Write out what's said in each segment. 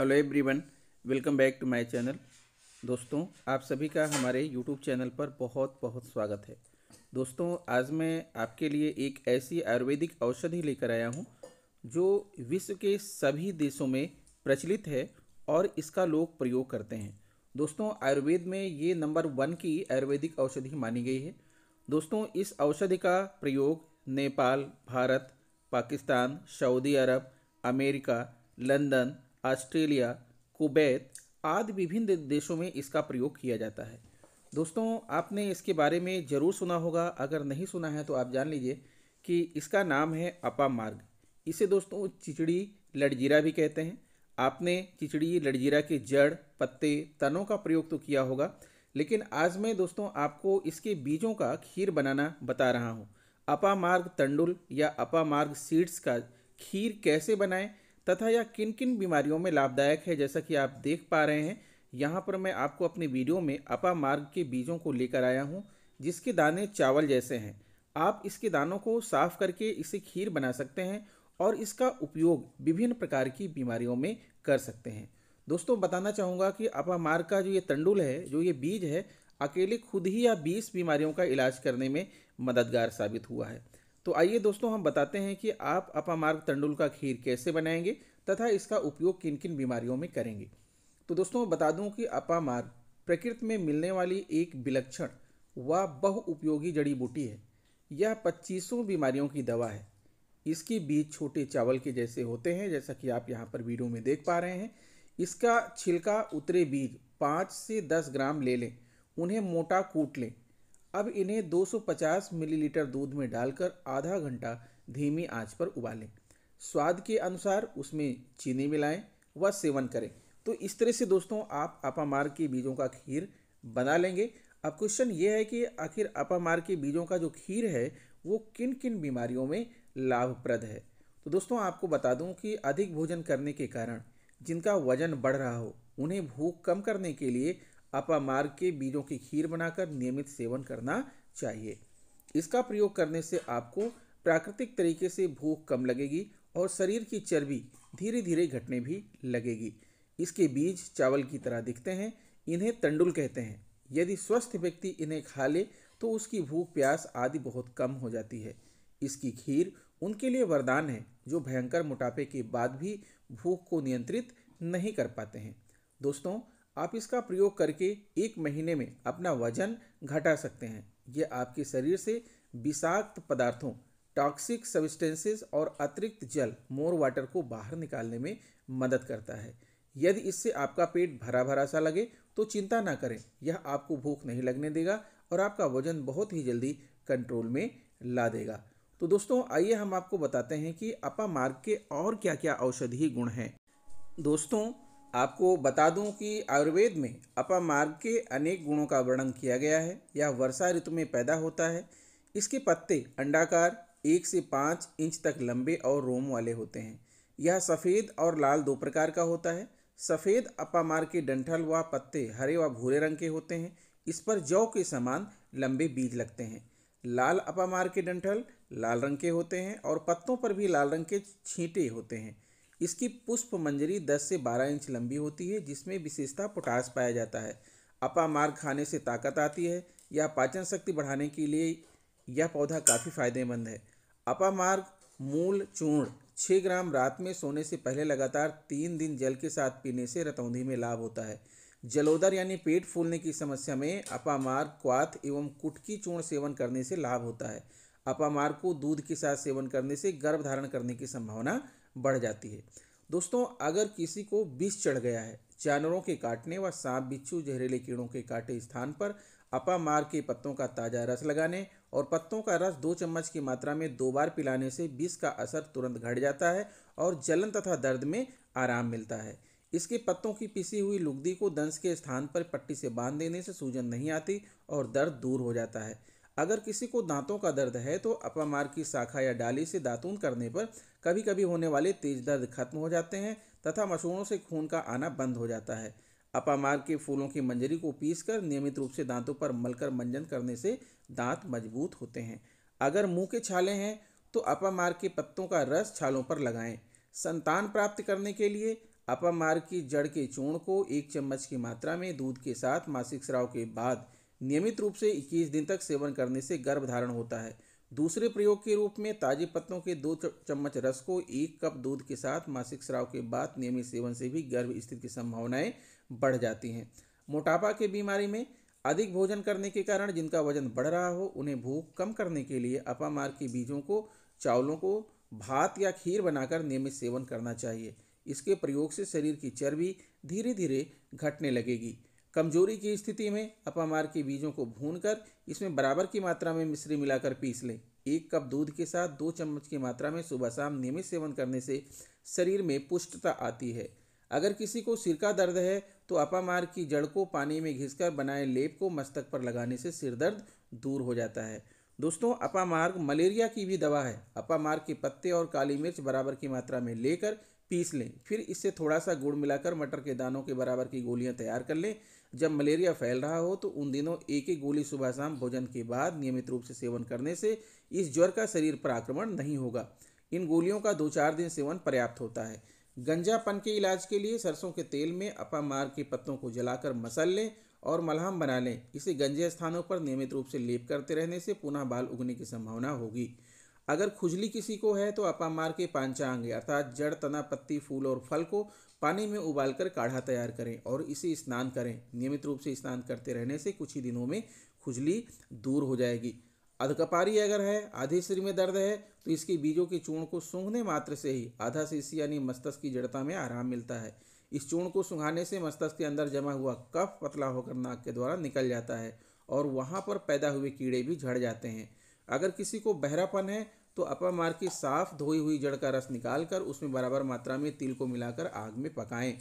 hello everyone welcome back to my channel दोस्तों आप सभी का हमारे यूट्यूब चैनल पर बहुत बहुत स्वागत है दोस्तों आज मैं आपके लिए एक ऐसी आयुर्वेदिक औषधि लेकर आया हूं जो विश्व के सभी देशों में प्रचलित है और इसका लोग प्रयोग करते हैं दोस्तों आयुर्वेद में ये नंबर वन की आयुर्वेदिक औषधि मानी गई है दोस्तों इस औषधि का प्रयोग Nepal Bharat Pakistan Saudi Arabia America London Australia Kuwait आदि विभिन्न देशों में इसका प्रयोग किया जाता है दोस्तों आपने इसके बारे में ज़रूर सुना होगा अगर नहीं सुना है तो आप जान लीजिए कि इसका नाम है अपा मार्ग इसे दोस्तों चिचड़ी लड़जीरा भी कहते हैं आपने चिचड़ी लड़जीरा के जड़ पत्ते तनों का प्रयोग तो किया होगा लेकिन आज मैं दोस्तों आपको इसके बीजों का खीर बनाना बता रहा हूँ अपा मार्ग तंडुल या अपा मार्ग सीड्स का खीर कैसे बनाएं तथा यह किन किन बीमारियों में लाभदायक है जैसा कि आप देख पा रहे हैं यहाँ पर मैं आपको अपने वीडियो में अपा मार्ग के बीजों को लेकर आया हूँ जिसके दाने चावल जैसे हैं आप इसके दानों को साफ करके इसे खीर बना सकते हैं और इसका उपयोग विभिन्न प्रकार की बीमारियों में कर सकते हैं दोस्तों बताना चाहूँगा कि अपामार्ग का जो ये तंडुल है जो ये बीज है अकेले खुद ही या बीस बीमारियों का इलाज करने में मददगार साबित हुआ है तो आइए दोस्तों हम बताते हैं कि आप अपामार्ग तंडुल का खीर कैसे बनाएंगे तथा इसका उपयोग किन किन बीमारियों में करेंगे तो दोस्तों बता दूं कि अपामार्ग प्रकृति में मिलने वाली एक विलक्षण व बहुउपयोगी जड़ी बूटी है यह पच्चीसों बीमारियों की दवा है इसकी बीज छोटे चावल के जैसे होते हैं जैसा कि आप यहाँ पर वीडियो में देख पा रहे हैं इसका छिलका उतरे बीज पाँच से दस ग्राम ले लें उन्हें मोटा कूट लें अब इन्हें 250 मिलीलीटर दूध में डालकर आधा घंटा धीमी आंच पर उबालें स्वाद के अनुसार उसमें चीनी मिलाएं व सेवन करें तो इस तरह से दोस्तों आप अपामार के बीजों का खीर बना लेंगे अब क्वेश्चन ये है कि आखिर अपामार के बीजों का जो खीर है वो किन किन बीमारियों में लाभप्रद है तो दोस्तों आपको बता दूं कि अधिक भोजन करने के कारण जिनका वजन बढ़ रहा हो उन्हें भूख कम करने के लिए अपामार्ग के बीजों की खीर बनाकर नियमित सेवन करना चाहिए इसका प्रयोग करने से आपको प्राकृतिक तरीके से भूख कम लगेगी और शरीर की चर्बी धीरे धीरे घटने भी लगेगी इसके बीज चावल की तरह दिखते हैं इन्हें तंडुल कहते हैं यदि स्वस्थ व्यक्ति इन्हें खा ले तो उसकी भूख प्यास आदि बहुत कम हो जाती है इसकी खीर उनके लिए वरदान है जो भयंकर मोटापे के बाद भी भूख को नियंत्रित नहीं कर पाते हैं दोस्तों आप इसका प्रयोग करके एक महीने में अपना वजन घटा सकते हैं यह आपके शरीर से विषाक्त पदार्थों टॉक्सिक सबिस्टेंसेज और अतिरिक्त जल मोर वाटर को बाहर निकालने में मदद करता है यदि इससे आपका पेट भरा भरा सा लगे तो चिंता ना करें यह आपको भूख नहीं लगने देगा और आपका वजन बहुत ही जल्दी कंट्रोल में ला देगा तो दोस्तों आइए हम आपको बताते हैं कि अपा मार्ग के और क्या क्या औषधीय गुण हैं दोस्तों आपको बता दूं कि आयुर्वेद में अपामार्ग के अनेक गुणों का वर्णन किया गया है यह वर्षा ऋतु में पैदा होता है इसके पत्ते अंडाकार एक से पाँच इंच तक लंबे और रोम वाले होते हैं यह सफ़ेद और लाल दो प्रकार का होता है सफ़ेद अपामार के डंठल व पत्ते हरे व भूरे रंग के होते हैं इस पर जौ के समान लंबे बीज लगते हैं लाल अपामार के डंठल लाल रंग के होते हैं और पत्तों पर भी लाल रंग के छींटे होते हैं इसकी पुष्प मंजरी 10 से 12 इंच लंबी होती है जिसमें विशेषता पोटास पाया जाता है अपामार्ग खाने से ताकत आती है या पाचन शक्ति बढ़ाने के लिए यह पौधा काफ़ी फायदेमंद है अपामार्ग मूल चूर्ण छः ग्राम रात में सोने से पहले लगातार तीन दिन जल के साथ पीने से रतौंधी में लाभ होता है जलोदर यानी पेट फूलने की समस्या में अपामार्ग क्वाथ एवं कुटकी चूर्ण सेवन करने से लाभ होता है अपामार्ग को दूध के साथ सेवन करने से गर्भ धारण करने की संभावना बढ़ जाती है दोस्तों अगर किसी को विष चढ़ गया है जानवरों के काटने व सांप बिच्छू जहरीले कीड़ों के काटे स्थान पर अपा मार के पत्तों का ताज़ा रस लगाने और पत्तों का रस दो चम्मच की मात्रा में दो बार पिलाने से विष का असर तुरंत घट जाता है और जलन तथा दर्द में आराम मिलता है इसके पत्तों की पिसी हुई लुगदी को दंश के स्थान पर पट्टी से बांध देने से सूजन नहीं आती और दर्द दूर हो जाता है अगर किसी को दांतों का दर्द है तो अपामार की शाखा या डाली से दातून करने पर कभी कभी होने वाले तेज दर्द खत्म हो जाते हैं तथा मशूरों से खून का आना बंद हो जाता है अपामार के फूलों की मंजरी को पीसकर नियमित रूप से दांतों पर मलकर मंजन करने से दांत मजबूत होते हैं अगर मुंह के छाले हैं तो अपामार के पत्तों का रस छालों पर लगाएं संतान प्राप्त करने के लिए अपामार की जड़ के चूर्ण को एक चम्मच की मात्रा में दूध के साथ मासिक स्राव के बाद नियमित रूप से 21 दिन तक सेवन करने से गर्भधारण होता है दूसरे प्रयोग के रूप में ताजे पत्तों के दो चम्मच रस को एक कप दूध के साथ मासिक स्राव के बाद नियमित सेवन से भी गर्भ स्थिति की संभावनाएं बढ़ जाती हैं मोटापा की बीमारी में अधिक भोजन करने के कारण जिनका वजन बढ़ रहा हो उन्हें भूख कम करने के लिए अपामार के बीजों को चावलों को भात या खीर बनाकर नियमित सेवन करना चाहिए इसके प्रयोग से शरीर की चर्बी धीरे धीरे घटने लगेगी कमजोरी की स्थिति में अपामार के बीजों को कर इसमें बराबर की मात्रा में मिश्री मिलाकर पीस लें एक कप दूध के साथ दो चम्मच की मात्रा में सुबह शाम नियमित सेवन करने से शरीर में पुष्टता आती है अगर किसी को सिर का दर्द है तो अपामार की जड़ को पानी में घिसकर बनाए लेप को मस्तक पर लगाने से सिर दर्द दूर हो जाता है दोस्तों अपामार्ग मलेरिया की भी दवा है अपामार्ग के पत्ते और काली मिर्च बराबर की मात्रा में लेकर पीस लें फिर इससे थोड़ा सा गुड़ मिलाकर मटर के दानों के बराबर की गोलियां तैयार कर लें जब मलेरिया फैल रहा हो तो उन दिनों एक एक गोली सुबह शाम भोजन के बाद नियमित रूप से सेवन करने से इस ज्वर का शरीर पर आक्रमण नहीं होगा इन गोलियों का दो चार दिन सेवन पर्याप्त होता है गंजापन के इलाज के लिए सरसों के तेल में अपामार के पत्तों को जलाकर मसल लें और मलहम बना लें इसे गंजे स्थानों पर नियमित रूप से लेप करते रहने से पुनः बाल उगने की संभावना होगी अगर खुजली किसी को है तो अपामार के पांचांग अर्थात जड़ तना पत्ती फूल और फल को पानी में उबालकर काढ़ा तैयार करें और इसे स्नान करें नियमित रूप से स्नान करते रहने से कुछ ही दिनों में खुजली दूर हो जाएगी अधकपारी अगर है आधे सिर में दर्द है तो इसके बीजों के चूर्ण को सूंघने मात्र से ही आधा शीसी यानी मस्तक की जड़ता में आराम मिलता है इस चूर्ण को सुंघाने से मस्तक के अंदर जमा हुआ कफ पतला होकर नाक के द्वारा निकल जाता है और वहाँ पर पैदा हुए कीड़े भी झड़ जाते हैं अगर किसी को बहरापन है तो अपामार की साफ धोई हुई जड़ का रस निकालकर उसमें बराबर मात्रा में तिल को मिलाकर आग में पकाएं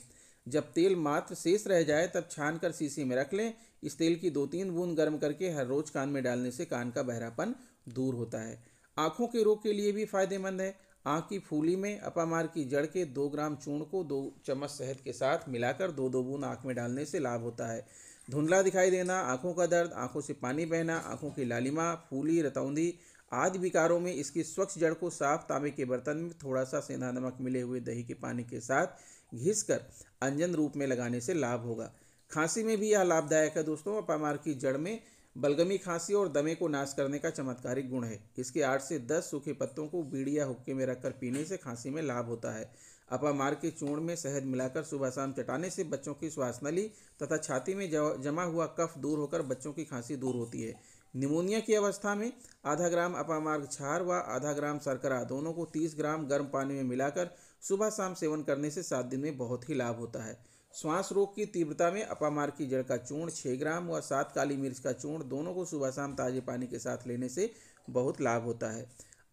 जब तेल मात्र शेष रह जाए तब छान कर शीशी में रख लें इस तेल की दो तीन बूंद गर्म करके हर रोज कान में डालने से कान का बहरापन दूर होता है आँखों के रोग के लिए भी फायदेमंद है आँख की फूली में अपामार की जड़ के दो ग्राम चूर्ण को दो चम्मच शहद के साथ मिलाकर दो दो बूंद आँख में डालने से लाभ होता है धुंधला दिखाई देना आँखों का दर्द आँखों से पानी बहना आँखों की लालिमा फूली रतौंधी आदि विकारों में इसकी स्वच्छ जड़ को साफ तांबे के बर्तन में थोड़ा सा सेंधा नमक मिले हुए दही के पानी के साथ घिस कर अंजन रूप में लगाने से लाभ होगा खांसी में भी यह लाभदायक है दोस्तों अपामार की जड़ में बलगमी खांसी और दमे को नाश करने का चमत्कारिक गुण है इसके आठ से दस सूखे पत्तों को बीड़ी या हुक्के में रखकर पीने से खांसी में लाभ होता है अपामार के चूर्ण में शहद मिलाकर सुबह शाम चटाने से बच्चों की श्वास नली तथा छाती में जमा हुआ कफ दूर होकर बच्चों की खांसी दूर होती है निमोनिया की अवस्था में आधा ग्राम अपामार्ग छार व आधा ग्राम शर्करा दोनों को 30 ग्राम गर्म पानी में मिलाकर सुबह शाम सेवन करने से सात दिन में बहुत ही लाभ होता है श्वास रोग की तीव्रता में अपामार्ग की जड़ का चूर्ण छः ग्राम व सात काली मिर्च का चूर्ण दोनों को सुबह शाम ताजे पानी के साथ लेने से बहुत लाभ होता है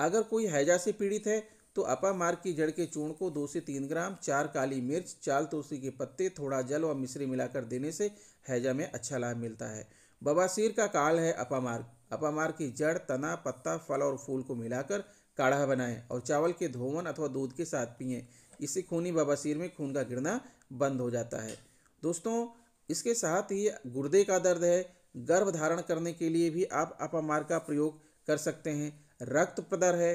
अगर कोई हैजा से पीड़ित है तो अपामार्ग की जड़ के चूर्ण को दो से तीन ग्राम चार काली मिर्च चाल तुलसी के पत्ते थोड़ा जल और मिश्री मिलाकर देने से हैजा में अच्छा लाभ मिलता है बवासीर का काल है अपामार्ग अपामार्ग की जड़ तना पत्ता फल और फूल को मिलाकर काढ़ा बनाएं और चावल के धोवन अथवा दूध के साथ पिएं इससे खूनी बवासीर में खून का गिरना बंद हो जाता है दोस्तों इसके साथ ही गुर्दे का दर्द है गर्भ धारण करने के लिए भी आप अपामार्ग का प्रयोग कर सकते हैं रक्त प्रदर है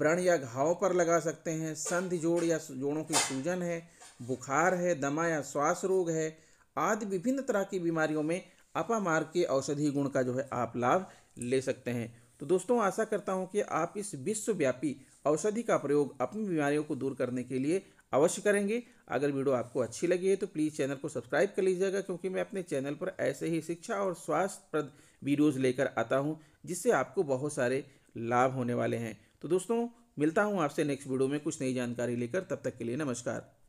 व्रण या घाव पर लगा सकते हैं संधि जोड़ या जोड़ों की सूजन है बुखार है दमा या श्वास रोग है आदि विभिन्न तरह की बीमारियों में अपामार्ग के औषधि गुण का जो है आप लाभ ले सकते हैं तो दोस्तों आशा करता हूँ कि आप इस विश्वव्यापी औषधि का प्रयोग अपनी बीमारियों को दूर करने के लिए अवश्य करेंगे अगर वीडियो आपको अच्छी लगी है तो प्लीज़ चैनल को सब्सक्राइब कर लीजिएगा क्योंकि मैं अपने चैनल पर ऐसे ही शिक्षा और स्वास्थ्यप्रद वीडियोज़ लेकर आता हूँ जिससे आपको बहुत सारे लाभ होने वाले हैं तो दोस्तों मिलता हूँ आपसे नेक्स्ट वीडियो में कुछ नई जानकारी लेकर तब तक के लिए नमस्कार